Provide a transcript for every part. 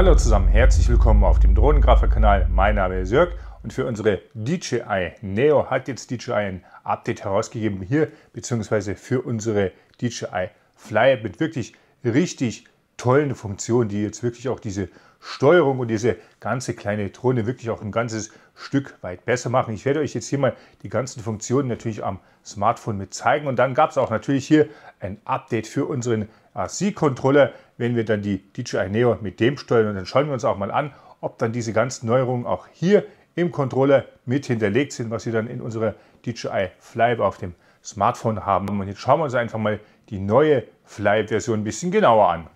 Hallo zusammen, herzlich willkommen auf dem Drohnengrafer-Kanal. Mein Name ist Jörg und für unsere DJI Neo hat jetzt DJI ein Update herausgegeben hier, beziehungsweise für unsere DJI Fly mit wirklich richtig tollen Funktionen, die jetzt wirklich auch diese Steuerung und diese ganze kleine Drohne wirklich auch ein ganzes Stück weit besser machen. Ich werde euch jetzt hier mal die ganzen Funktionen natürlich am Smartphone mit zeigen und dann gab es auch natürlich hier ein Update für unseren RC-Controller wenn wir dann die DJI Neo mit dem steuern und dann schauen wir uns auch mal an, ob dann diese ganzen Neuerungen auch hier im Controller mit hinterlegt sind, was wir dann in unserer DJI Fly auf dem Smartphone haben. Und jetzt schauen wir uns einfach mal die neue Fly-Version ein bisschen genauer an.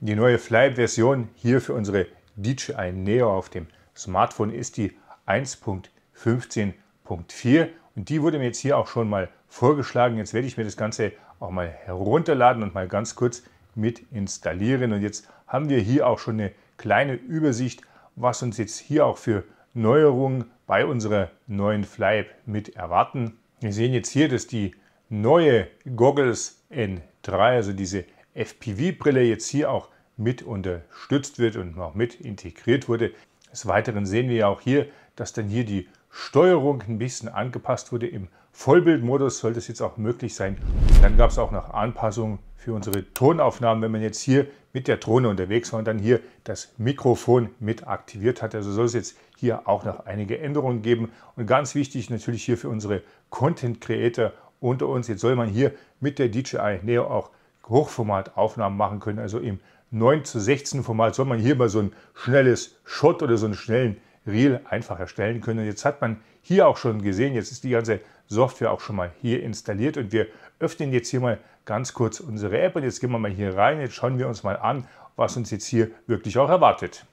Die neue Fly-Version hier für unsere DJI Neo auf dem Smartphone ist die 1.15.4 und die wurde mir jetzt hier auch schon mal vorgeschlagen. Jetzt werde ich mir das Ganze auch mal herunterladen und mal ganz kurz mit installieren. Und jetzt haben wir hier auch schon eine kleine Übersicht, was uns jetzt hier auch für Neuerungen bei unserer neuen Flype mit erwarten. Wir sehen jetzt hier, dass die neue Goggles N3, also diese FPV-Brille, jetzt hier auch mit unterstützt wird und auch mit integriert wurde. Des Weiteren sehen wir ja auch hier, dass dann hier die Steuerung ein bisschen angepasst wurde im Vollbildmodus sollte es jetzt auch möglich sein. Dann gab es auch noch Anpassungen für unsere Tonaufnahmen, wenn man jetzt hier mit der Drohne unterwegs war und dann hier das Mikrofon mit aktiviert hat. Also soll es jetzt hier auch noch einige Änderungen geben. Und ganz wichtig natürlich hier für unsere Content Creator unter uns, jetzt soll man hier mit der DJI Neo auch Hochformataufnahmen machen können. Also im 9 zu 16 Format soll man hier mal so ein schnelles Shot oder so einen schnellen Reel einfach erstellen können. Und jetzt hat man hier auch schon gesehen, jetzt ist die ganze Software auch schon mal hier installiert und wir öffnen jetzt hier mal ganz kurz unsere App und jetzt gehen wir mal hier rein, jetzt schauen wir uns mal an, was uns jetzt hier wirklich auch erwartet.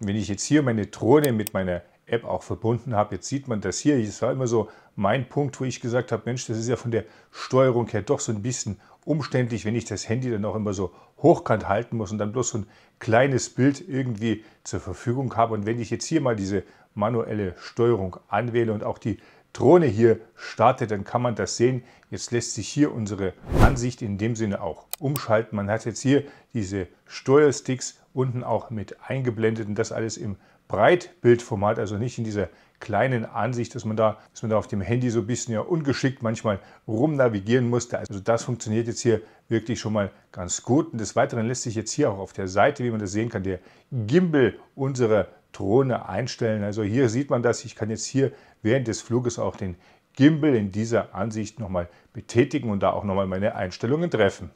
Wenn ich jetzt hier meine Drohne mit meiner App auch verbunden habe, jetzt sieht man das hier, das war immer so mein Punkt, wo ich gesagt habe, Mensch, das ist ja von der Steuerung her doch so ein bisschen umständlich, wenn ich das Handy dann auch immer so hochkant halten muss und dann bloß so ein kleines Bild irgendwie zur Verfügung habe. Und wenn ich jetzt hier mal diese manuelle Steuerung anwähle und auch die Drohne hier startet, dann kann man das sehen. Jetzt lässt sich hier unsere Ansicht in dem Sinne auch umschalten. Man hat jetzt hier diese Steuersticks unten auch mit eingeblendet und das alles im Breitbildformat, also nicht in dieser kleinen Ansicht, dass man da, dass man da auf dem Handy so ein bisschen ja ungeschickt manchmal rumnavigieren musste. Also das funktioniert jetzt hier wirklich schon mal ganz gut. Und des Weiteren lässt sich jetzt hier auch auf der Seite, wie man das sehen kann, der Gimbal unserer Drohne einstellen. Also hier sieht man das. Ich kann jetzt hier während des Fluges auch den Gimbal in dieser Ansicht nochmal betätigen und da auch nochmal meine Einstellungen treffen.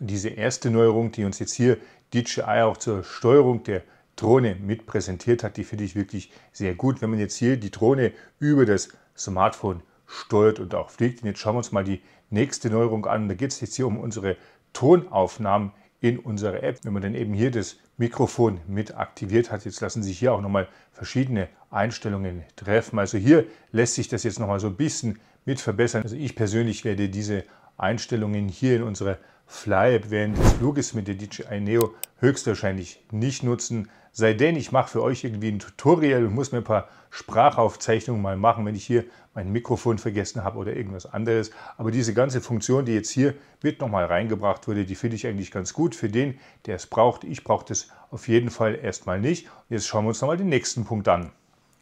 Und diese erste Neuerung, die uns jetzt hier DJI auch zur Steuerung der Drohne mit präsentiert hat, die finde ich wirklich sehr gut. Wenn man jetzt hier die Drohne über das Smartphone steuert und auch fliegt. Und jetzt schauen wir uns mal die nächste Neuerung an. Da geht es jetzt hier um unsere Tonaufnahmen in unsere App. Wenn man dann eben hier das Mikrofon mit aktiviert hat, jetzt lassen sich hier auch nochmal verschiedene Einstellungen treffen. Also hier lässt sich das jetzt nochmal so ein bisschen mit verbessern. Also ich persönlich werde diese Einstellungen hier in unserer Flyab während des Fluges mit der DJI Neo höchstwahrscheinlich nicht nutzen, sei denn ich mache für euch irgendwie ein Tutorial und muss mir ein paar Sprachaufzeichnungen mal machen, wenn ich hier mein Mikrofon vergessen habe oder irgendwas anderes. Aber diese ganze Funktion, die jetzt hier mit nochmal reingebracht wurde, die finde ich eigentlich ganz gut für den, der es braucht. Ich brauche das auf jeden Fall erstmal nicht. Und jetzt schauen wir uns nochmal den nächsten Punkt an.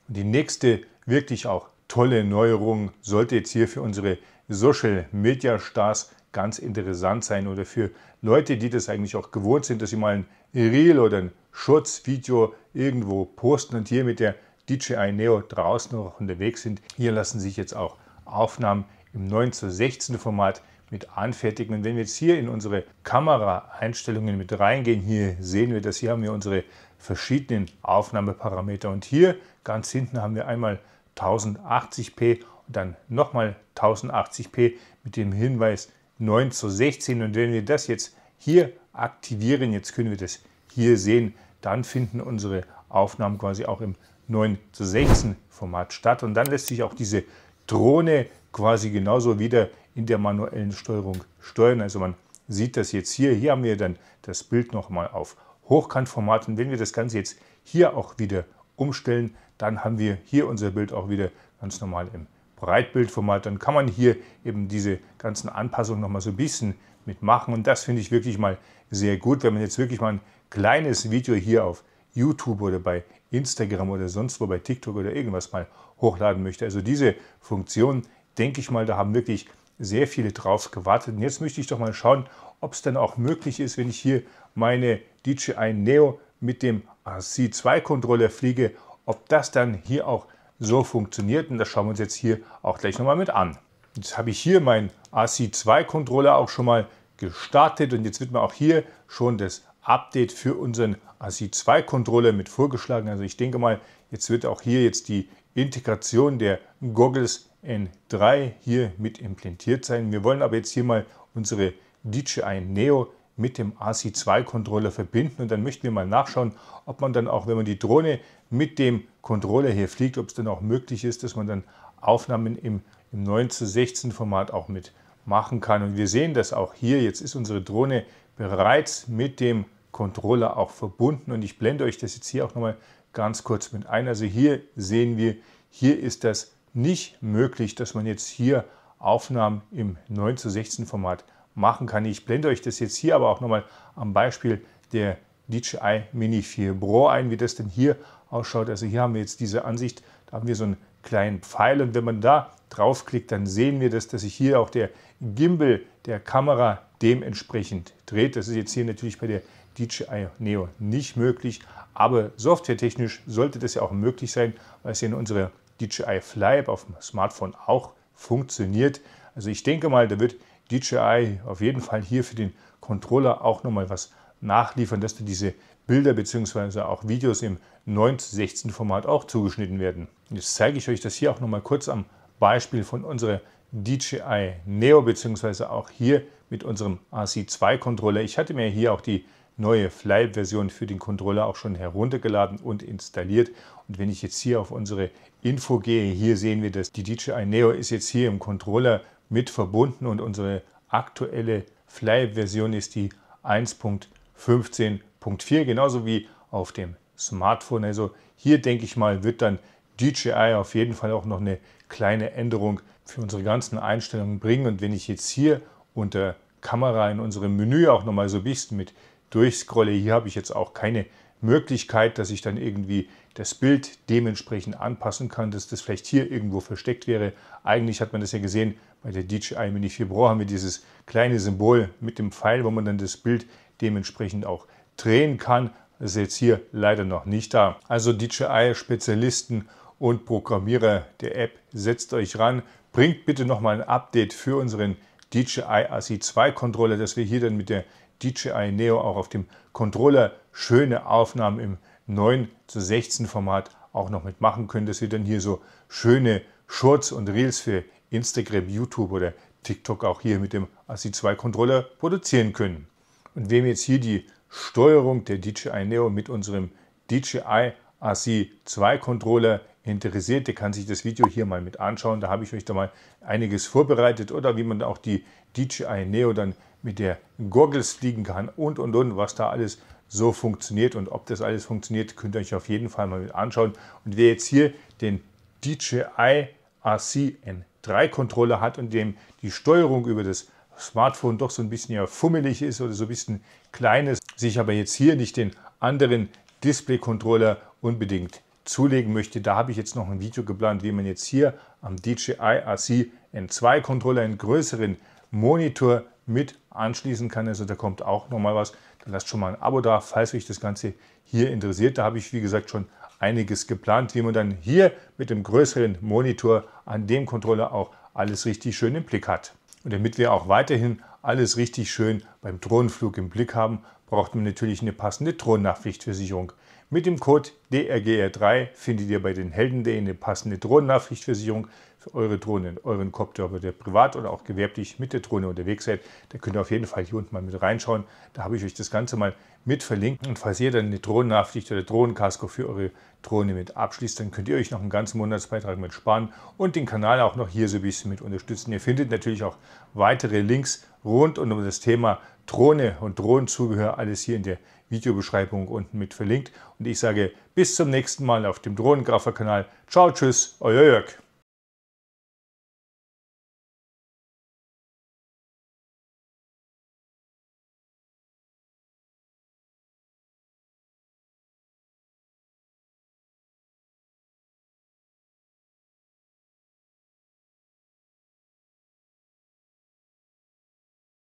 Und die nächste wirklich auch tolle Neuerung sollte jetzt hier für unsere Social Media Stars ganz interessant sein oder für Leute, die das eigentlich auch gewohnt sind, dass sie mal ein Reel oder ein Schutzvideo irgendwo posten und hier mit der DJI Neo draußen noch unterwegs sind. Hier lassen sich jetzt auch Aufnahmen im 9 zu 16 Format mit anfertigen. Und wenn wir jetzt hier in unsere Kameraeinstellungen mit reingehen, hier sehen wir dass hier haben wir unsere verschiedenen Aufnahmeparameter. Und hier ganz hinten haben wir einmal 1080p und dann nochmal 1080p mit dem Hinweis 9 zu 16. Und wenn wir das jetzt hier aktivieren, jetzt können wir das hier sehen, dann finden unsere Aufnahmen quasi auch im 9 zu 16 Format statt. Und dann lässt sich auch diese Drohne quasi genauso wieder in der manuellen Steuerung steuern. Also man sieht das jetzt hier. Hier haben wir dann das Bild nochmal auf Hochkantformat. Und wenn wir das Ganze jetzt hier auch wieder umstellen, dann haben wir hier unser Bild auch wieder ganz normal im Breitbildformat, dann kann man hier eben diese ganzen Anpassungen nochmal so ein bisschen mitmachen. Und das finde ich wirklich mal sehr gut, wenn man jetzt wirklich mal ein kleines Video hier auf YouTube oder bei Instagram oder sonst wo bei TikTok oder irgendwas mal hochladen möchte. Also diese Funktion, denke ich mal, da haben wirklich sehr viele drauf gewartet. Und jetzt möchte ich doch mal schauen, ob es dann auch möglich ist, wenn ich hier meine DJI Neo mit dem RC2-Controller fliege, ob das dann hier auch so funktioniert. Und das schauen wir uns jetzt hier auch gleich nochmal mit an. Jetzt habe ich hier meinen ASI2-Controller auch schon mal gestartet und jetzt wird mir auch hier schon das Update für unseren ASI2-Controller mit vorgeschlagen. Also ich denke mal, jetzt wird auch hier jetzt die Integration der Goggles N3 hier mit implantiert sein. Wir wollen aber jetzt hier mal unsere DJI Neo mit dem ASI-2-Controller verbinden und dann möchten wir mal nachschauen, ob man dann auch, wenn man die Drohne mit dem Controller hier fliegt, ob es dann auch möglich ist, dass man dann Aufnahmen im, im 9 zu 16 Format auch mitmachen kann. Und wir sehen das auch hier. Jetzt ist unsere Drohne bereits mit dem Controller auch verbunden und ich blende euch das jetzt hier auch nochmal ganz kurz mit ein. Also hier sehen wir, hier ist das nicht möglich, dass man jetzt hier Aufnahmen im 9 zu 16 Format machen kann. Ich blende euch das jetzt hier aber auch nochmal am Beispiel der DJI Mini 4 Pro ein, wie das denn hier ausschaut. Also hier haben wir jetzt diese Ansicht, da haben wir so einen kleinen Pfeil und wenn man da draufklickt, dann sehen wir das, dass sich hier auch der Gimbal der Kamera dementsprechend dreht. Das ist jetzt hier natürlich bei der DJI Neo nicht möglich, aber softwaretechnisch sollte das ja auch möglich sein, weil es ja in unserer DJI Fly auf dem Smartphone auch funktioniert. Also ich denke mal, da wird DJI auf jeden Fall hier für den Controller auch nochmal was nachliefern, dass du diese Bilder bzw. auch Videos im 9 zu 16 Format auch zugeschnitten werden. Jetzt zeige ich euch das hier auch nochmal kurz am Beispiel von unserer DJI Neo bzw. auch hier mit unserem rc 2 Controller. Ich hatte mir hier auch die neue Fly-Version für den Controller auch schon heruntergeladen und installiert. Und wenn ich jetzt hier auf unsere Info gehe, hier sehen wir, dass die DJI Neo ist jetzt hier im Controller mit verbunden und unsere aktuelle Fly-Version ist die 1.15.4, genauso wie auf dem Smartphone. Also hier denke ich mal, wird dann DJI auf jeden Fall auch noch eine kleine Änderung für unsere ganzen Einstellungen bringen. Und wenn ich jetzt hier unter Kamera in unserem Menü auch nochmal so ein bisschen mit durchscrolle, hier habe ich jetzt auch keine Möglichkeit, dass ich dann irgendwie das Bild dementsprechend anpassen kann, dass das vielleicht hier irgendwo versteckt wäre. Eigentlich hat man das ja gesehen bei der DJI Mini 4 Pro haben wir dieses kleine Symbol mit dem Pfeil, wo man dann das Bild dementsprechend auch drehen kann. Das ist jetzt hier leider noch nicht da. Also DJI-Spezialisten und Programmierer der App, setzt euch ran. Bringt bitte nochmal ein Update für unseren DJI ASI 2 controller dass wir hier dann mit der DJI Neo auch auf dem Controller schöne Aufnahmen im 9 zu 16 Format auch noch mitmachen können, dass wir dann hier so schöne Shorts und Reels für Instagram, YouTube oder TikTok auch hier mit dem ASCII 2 Controller produzieren können. Und wir haben jetzt hier die Steuerung der DJI Neo mit unserem DJI ASCII 2 Controller interessiert, der kann sich das Video hier mal mit anschauen. Da habe ich euch da mal einiges vorbereitet oder wie man auch die DJI Neo dann mit der Goggles fliegen kann und und und, was da alles so funktioniert und ob das alles funktioniert, könnt ihr euch auf jeden Fall mal mit anschauen. Und wer jetzt hier den DJI RC 3-Controller hat und dem die Steuerung über das Smartphone doch so ein bisschen ja fummelig ist oder so ein bisschen kleines, sich aber jetzt hier nicht den anderen Display-Controller unbedingt zulegen möchte. Da habe ich jetzt noch ein Video geplant, wie man jetzt hier am DJI RC N2 Controller einen größeren Monitor mit anschließen kann. Also da kommt auch nochmal was. Dann lasst schon mal ein Abo da, falls euch das Ganze hier interessiert. Da habe ich, wie gesagt, schon einiges geplant, wie man dann hier mit dem größeren Monitor an dem Controller auch alles richtig schön im Blick hat. Und damit wir auch weiterhin alles richtig schön beim Drohnenflug im Blick haben, braucht man natürlich eine passende Drohnenhaftpflichtversicherung. Mit dem Code DRGR3 findet ihr bei den Helden Helden.de eine passende Drohnenhaftpflichtversicherung für eure Drohne, euren Kopter, ob ihr privat oder auch gewerblich mit der Drohne unterwegs seid. Da könnt ihr auf jeden Fall hier unten mal mit reinschauen. Da habe ich euch das Ganze mal mit verlinkt. Und falls ihr dann eine Drohnenhaftpflicht oder Drohnenkasko für eure Drohne mit abschließt, dann könnt ihr euch noch einen ganzen Monatsbeitrag mit sparen und den Kanal auch noch hier so ein bisschen mit unterstützen. Ihr findet natürlich auch weitere Links rund um das Thema Drohne und Drohnenzubehör alles hier in der Videobeschreibung unten mit verlinkt. Und ich sage bis zum nächsten Mal auf dem Drohnengrafer-Kanal. Ciao, tschüss, euer Jörg.